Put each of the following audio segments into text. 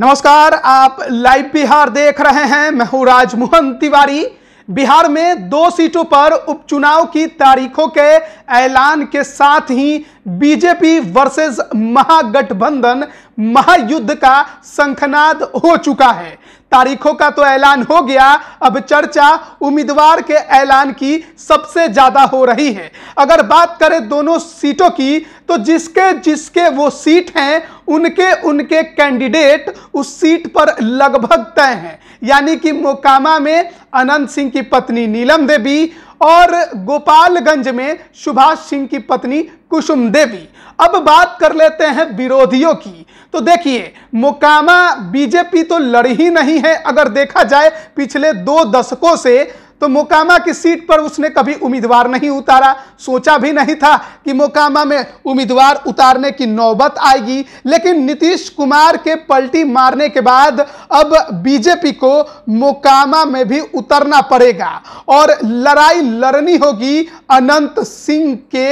नमस्कार आप लाइव बिहार देख रहे हैं मैं हूं राजमोहन तिवारी बिहार में दो सीटों पर उपचुनाव की तारीखों के ऐलान के साथ ही बीजेपी वर्सेस महागठबंधन महायुद्ध का संखनाद हो चुका है तारीखों का तो ऐलान हो गया अब चर्चा उम्मीदवार के ऐलान की सबसे ज्यादा हो रही है अगर बात करें दोनों सीटों की तो जिसके जिसके वो सीट हैं उनके उनके कैंडिडेट उस सीट पर लगभग तय हैं यानी कि मोकामा में अनंत सिंह की पत्नी नीलम देवी और गोपालगंज में सुभाष सिंह की पत्नी कुसुम देवी अब बात कर लेते हैं विरोधियों की तो देखिए मोकामा बीजेपी तो लड़ ही नहीं है अगर देखा जाए पिछले दो दशकों से तो मोकामा की सीट पर उसने कभी उम्मीदवार नहीं उतारा सोचा भी नहीं था कि मोकामा में उम्मीदवार उतारने की नौबत आएगी लेकिन नीतीश कुमार के पलटी मारने के बाद अब बीजेपी को मोकामा में भी उतरना पड़ेगा और लड़ाई लड़नी होगी अनंत सिंह के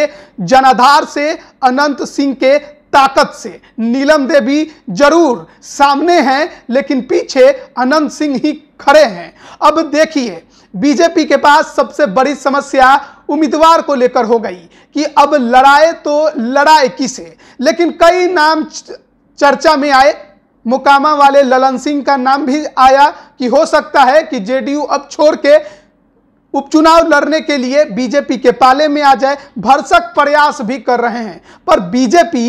जनाधार से अनंत सिंह के ताकत से नीलम देवी जरूर सामने हैं लेकिन पीछे अनंत सिंह ही खड़े हैं अब देखिए बीजेपी के पास सबसे बड़ी समस्या उम्मीदवार को लेकर हो गई कि अब लड़ाए तो लड़ाए किसे लेकिन कई नाम चर्चा में आए मुकामा वाले ललन सिंह का नाम भी आया कि हो सकता है कि जेडीयू अब छोड़ के उपचुनाव लड़ने के लिए बीजेपी के पाले में आ जाए भरसक प्रयास भी कर रहे हैं पर बीजेपी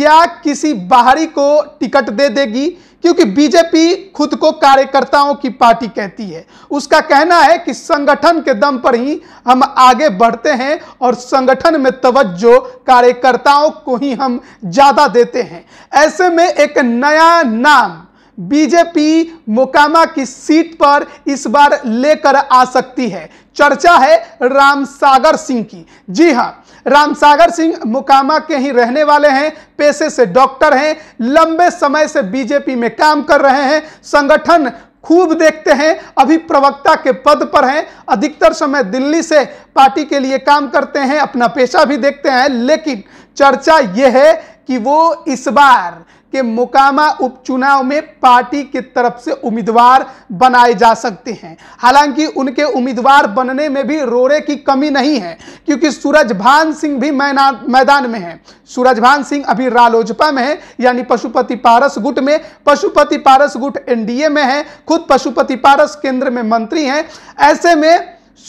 क्या किसी बाहरी को टिकट दे देगी क्योंकि बीजेपी खुद को कार्यकर्ताओं की पार्टी कहती है उसका कहना है कि संगठन के दम पर ही हम आगे बढ़ते हैं और संगठन में तवज्जो कार्यकर्ताओं को ही हम ज़्यादा देते हैं ऐसे में एक नया नाम बीजेपी मोकामा की सीट पर इस बार लेकर आ सकती है चर्चा है राम सागर सिंह की जी हाँ राम सागर सिंह मोकामा के ही रहने वाले हैं पेशे से डॉक्टर हैं लंबे समय से बीजेपी में काम कर रहे हैं संगठन खूब देखते हैं अभी प्रवक्ता के पद पर हैं अधिकतर समय दिल्ली से पार्टी के लिए काम करते हैं अपना पेशा भी देखते हैं लेकिन चर्चा यह है कि वो इस बार कि मुकामा उपचुनाव में पार्टी की तरफ से उम्मीदवार बनाए जा सकते हैं हालांकि उनके उम्मीदवार बनने में भी रोरे की कमी नहीं है क्योंकि सूरजभान सिंह भी मैदान में है सूरजभान सिंह अभी रालोजपा में है यानी पशुपति पारस गुट में पशुपति पारस गुट एनडीए में है खुद पशुपति पारस केंद्र में मंत्री हैं ऐसे में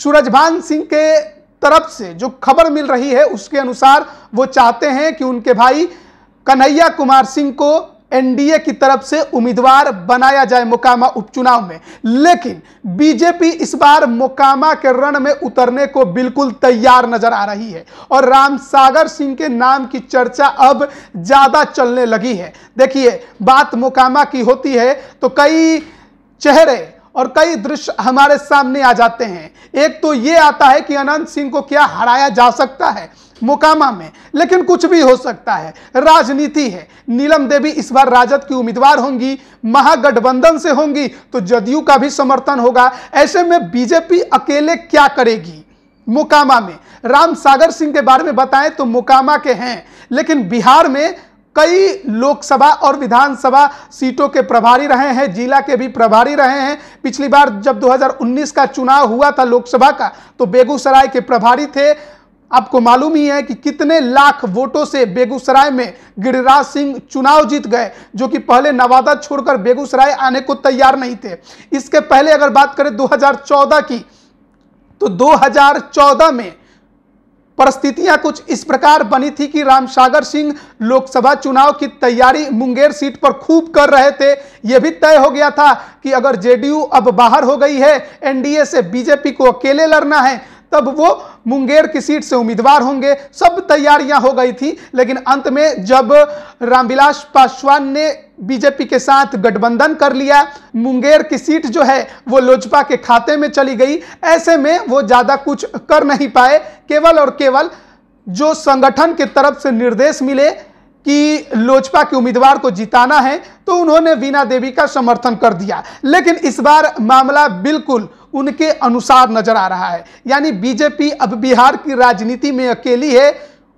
सूरजभान सिंह के तरफ से जो खबर मिल रही है उसके अनुसार वो चाहते हैं कि उनके भाई कन्हैया कुमार सिंह को एनडीए की तरफ से उम्मीदवार बनाया जाए मोकामा उपचुनाव में लेकिन बीजेपी इस बार मोकामा के रण में उतरने को बिल्कुल तैयार नजर आ रही है और राम सागर सिंह के नाम की चर्चा अब ज्यादा चलने लगी है देखिए बात मोकामा की होती है तो कई चेहरे और कई दृश्य हमारे सामने आ जाते हैं एक तो ये आता है कि अनंत सिंह को क्या हराया जा सकता है मुकामा में लेकिन कुछ भी हो सकता है राजनीति है नीलम देवी इस बार राजद की उम्मीदवार होंगी महागठबंधन से होंगी तो जदयू का भी समर्थन होगा ऐसे में बीजेपी अकेले क्या करेगी मोकामा में राम सागर सिंह के बारे में बताएं तो मोकामा के हैं लेकिन बिहार में कई लोकसभा और विधानसभा सीटों के प्रभारी रहे हैं जिला के भी प्रभारी रहे हैं पिछली बार जब 2019 का चुनाव हुआ था लोकसभा का तो बेगूसराय के प्रभारी थे आपको मालूम ही है कि कितने लाख वोटों से बेगूसराय में गिरिराज सिंह चुनाव जीत गए जो कि पहले नवादा छोड़कर बेगूसराय आने को तैयार नहीं थे इसके पहले अगर बात करें 2014 की तो 2014 में परिस्थितियां कुछ इस प्रकार बनी थी कि रामसागर सिंह लोकसभा चुनाव की तैयारी मुंगेर सीट पर खूब कर रहे थे यह भी तय हो गया था कि अगर जेडीयू अब बाहर हो गई है एनडीए से बीजेपी को अकेले लड़ना है तब वो मुंगेर की सीट से उम्मीदवार होंगे सब तैयारियां हो गई थी लेकिन अंत में जब रामविलास पासवान ने बीजेपी के साथ गठबंधन कर लिया मुंगेर की सीट जो है वो लोजपा के खाते में चली गई ऐसे में वो ज़्यादा कुछ कर नहीं पाए केवल और केवल जो संगठन के तरफ से निर्देश मिले कि लोजपा के उम्मीदवार को जिताना है तो उन्होंने वीना देवी का समर्थन कर दिया लेकिन इस बार मामला बिल्कुल उनके अनुसार नजर आ रहा है यानी बीजेपी अब बिहार की राजनीति में अकेली है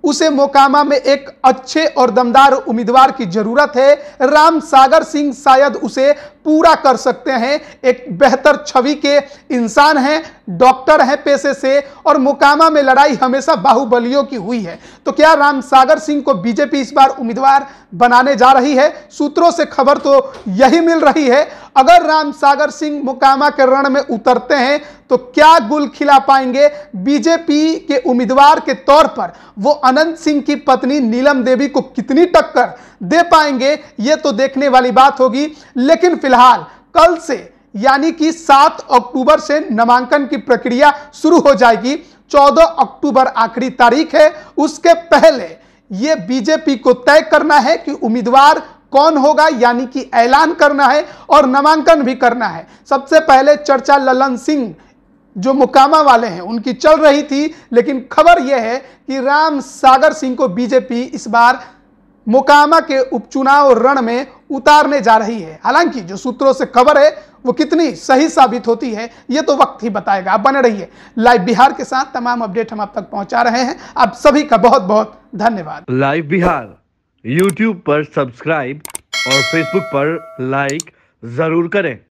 उसे मोकामा में एक अच्छे और दमदार उम्मीदवार की जरूरत है राम सागर सिंह शायद उसे पूरा कर सकते हैं एक बेहतर छवि के इंसान हैं डॉक्टर हैं पेशे से और मुकामा में लड़ाई हमेशा बाहुबलियों की हुई है तो क्या राम सागर सिंह को बीजेपी इस बार उम्मीदवार बनाने जा रही है सूत्रों से खबर तो यही मिल रही है अगर राम सागर सिंह मुकामा के रण में उतरते हैं तो क्या गुल खिला पाएंगे बीजेपी के उम्मीदवार के तौर पर वो अनंत सिंह की पत्नी नीलम देवी को कितनी टक्कर दे पाएंगे ये तो देखने वाली बात होगी लेकिन फिलहाल कल से यानी कि 7 अक्टूबर से नामांकन की प्रक्रिया शुरू हो जाएगी 14 अक्टूबर आखिरी तारीख है उसके पहले ये बीजेपी को तय करना है कि उम्मीदवार कौन होगा यानी कि ऐलान करना है और नामांकन भी करना है सबसे पहले चर्चा ललन सिंह जो मुकामा वाले हैं उनकी चल रही थी लेकिन खबर यह है कि राम सागर सिंह को बीजेपी इस बार मोकामा के उपचुनाव रण में उतारने जा रही है हालांकि जो सूत्रों से खबर है वो कितनी सही साबित होती है ये तो वक्त ही बताएगा बने रहिए लाइव बिहार के साथ तमाम अपडेट हम आप तक पहुंचा रहे हैं आप सभी का बहुत बहुत धन्यवाद लाइव बिहार यूट्यूब पर सब्सक्राइब और फेसबुक पर लाइक जरूर करें